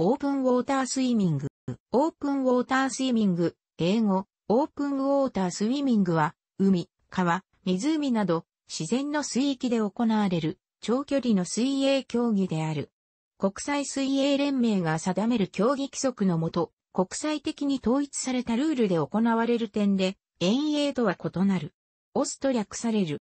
オープンウォータースイミング。オープンウォータースイミング、英語、オープンウォータースイミングは、海、川、湖など、自然の水域で行われる、長距離の水泳競技である。国際水泳連盟が定める競技規則のもと、国際的に統一されたルールで行われる点で、遠泳とは異なる。オスと略される。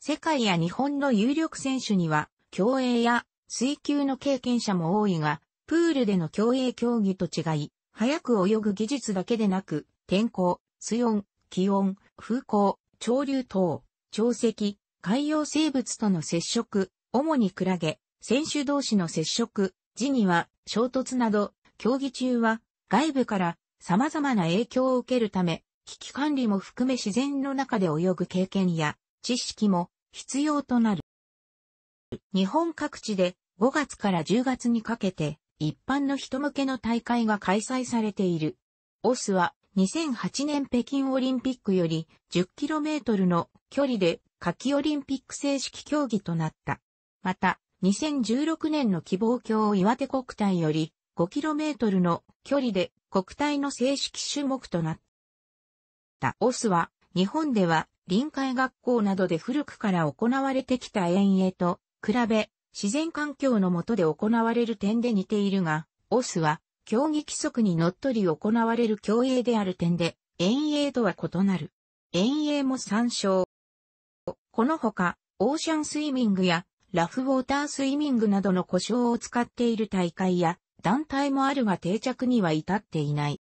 世界や日本の有力選手には、競泳や水球の経験者も多いが、プールでの競泳競技と違い、早く泳ぐ技術だけでなく、天候、水温、気温、風向、潮流等、潮汐、海洋生物との接触、主にクラゲ、選手同士の接触、時には衝突など、競技中は外部から様々な影響を受けるため、危機管理も含め自然の中で泳ぐ経験や知識も必要となる。日本各地で5月から10月にかけて一般の人向けの大会が開催されている。オスは2008年北京オリンピックより 10km の距離で夏季オリンピック正式競技となった。また、2016年の希望郷岩手国体より 5km の距離で国体の正式種目となった。オスは日本では臨海学校などで古くから行われてきた遠泳と比べ自然環境の下で行われる点で似ているが、オスは、競技規則にのっとり行われる競泳である点で、遠泳とは異なる。遠泳も参照。このほか、オーシャンスイミングや、ラフウォータースイミングなどの故障を使っている大会や、団体もあるが定着には至っていない。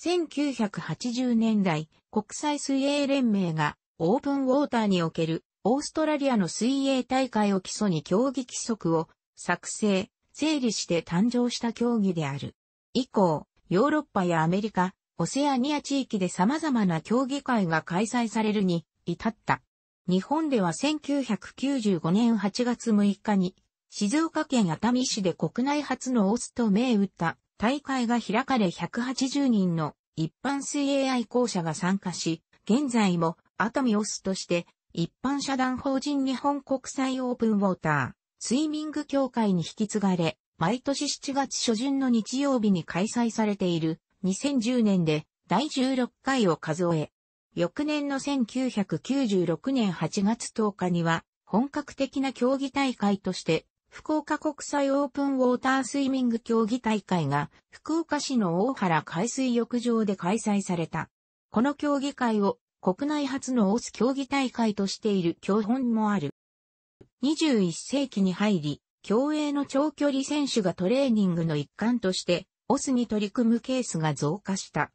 1980年代、国際水泳連盟がオープンウォーターにおけるオーストラリアの水泳大会を基礎に競技規則を作成、整理して誕生した競技である。以降、ヨーロッパやアメリカ、オセアニア地域で様々な競技会が開催されるに至った。日本では1995年8月6日に静岡県熱海市で国内初のオスと銘打った大会が開かれ180人の一般水泳愛好者が参加し、現在も熱海オスとして一般社団法人日本国際オープンウォーター、スイミング協会に引き継がれ、毎年7月初旬の日曜日に開催されている2010年で第16回を数え、翌年の1996年8月10日には本格的な競技大会として福岡国際オープンウォータースイミング競技大会が福岡市の大原海水浴場で開催された。この競技会を国内初のオス競技大会としている教本もある。21世紀に入り、競泳の長距離選手がトレーニングの一環として、オスに取り組むケースが増加した。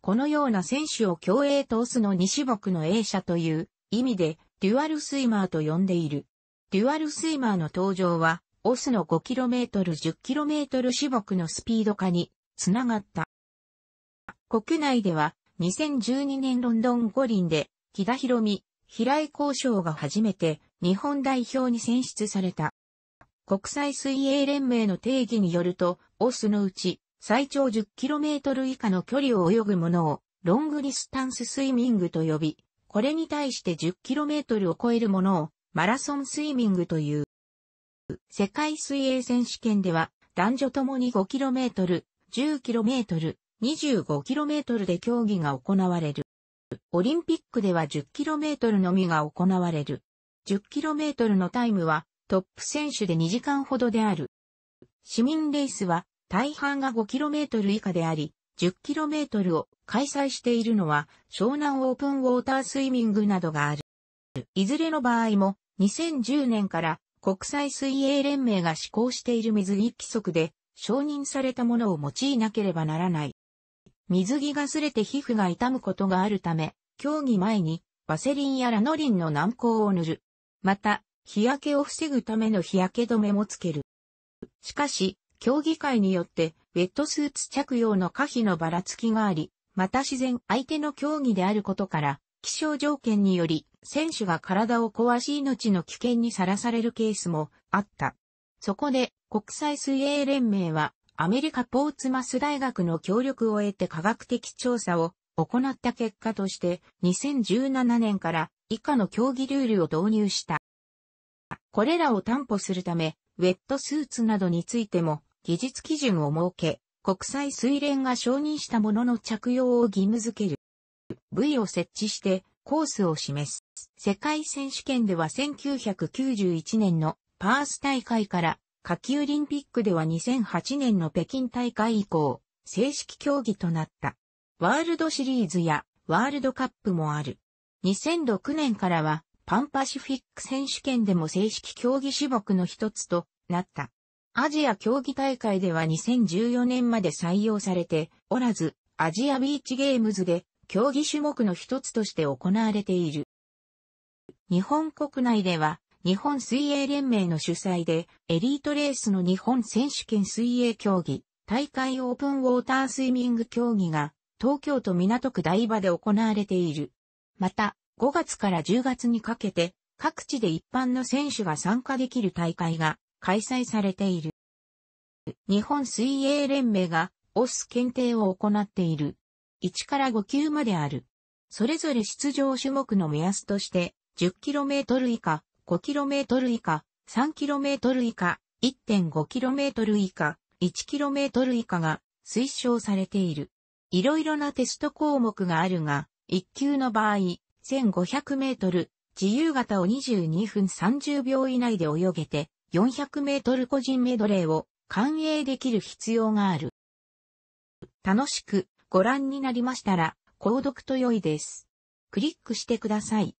このような選手を競泳とオスの2種目の A 社という意味で、デュアルスイマーと呼んでいる。デュアルスイマーの登場は、オスの 5km、10km 種目のスピード化につながった。国内では2012年ロンドン五輪で、木田博美、平井交渉が初めて日本代表に選出された。国際水泳連盟の定義によると、オスのうち最長 10km 以下の距離を泳ぐものをロングディスタンススイミングと呼び、これに対して 10km を超えるものをマラソンスイミングという。世界水泳選手権では男女ともに 5km、10km、25km で競技が行われる。オリンピックでは 10km のみが行われる。10km のタイムはトップ選手で2時間ほどである。市民レースは大半が 5km 以下であり、10km を開催しているのは湘南オープンウォータースイミングなどがある。いずれの場合も2010年から国際水泳連盟が施行している水着規則で承認されたものを用いなければならない。水着が擦れて皮膚が痛むことがあるため、競技前にワセリンやラノリンの軟膏を塗る。また、日焼けを防ぐための日焼け止めもつける。しかし、競技会によってウェットスーツ着用の可否のばらつきがあり、また自然相手の競技であることから、気象条件により選手が体を壊し命の危険にさらされるケースもあった。そこで国際水泳連盟はアメリカポーツマス大学の協力を得て科学的調査を行った結果として、2017年から以下の競技ルールを導入した。これらを担保するため、ウェットスーツなどについても技術基準を設け、国際水連が承認したものの着用を義務付ける。部位を設置してコースを示す。世界選手権では1991年のパース大会から夏季オリンピックでは2008年の北京大会以降、正式競技となった。ワールドシリーズやワールドカップもある。2006年からはパンパシフィック選手権でも正式競技種目の一つとなった。アジア競技大会では2014年まで採用されておらず、アジアビーチゲームズで競技種目の一つとして行われている。日本国内では日本水泳連盟の主催で、エリートレースの日本選手権水泳競技、大会オープンウォータースイミング競技が、東京都港区台場で行われている。また、5月から10月にかけて、各地で一般の選手が参加できる大会が開催されている。日本水泳連盟が、オス検定を行っている。1から5級まである。それぞれ出場種目の目安として、10km 以下、5km 以下、3km 以下、1.5km 以下、1km 以下が推奨されている。いろいろなテスト項目があるが、1級の場合、1500メートル、自由形を22分30秒以内で泳げて、400メートル個人メドレーを歓迎できる必要がある。楽しくご覧になりましたら、購読と良いです。クリックしてください。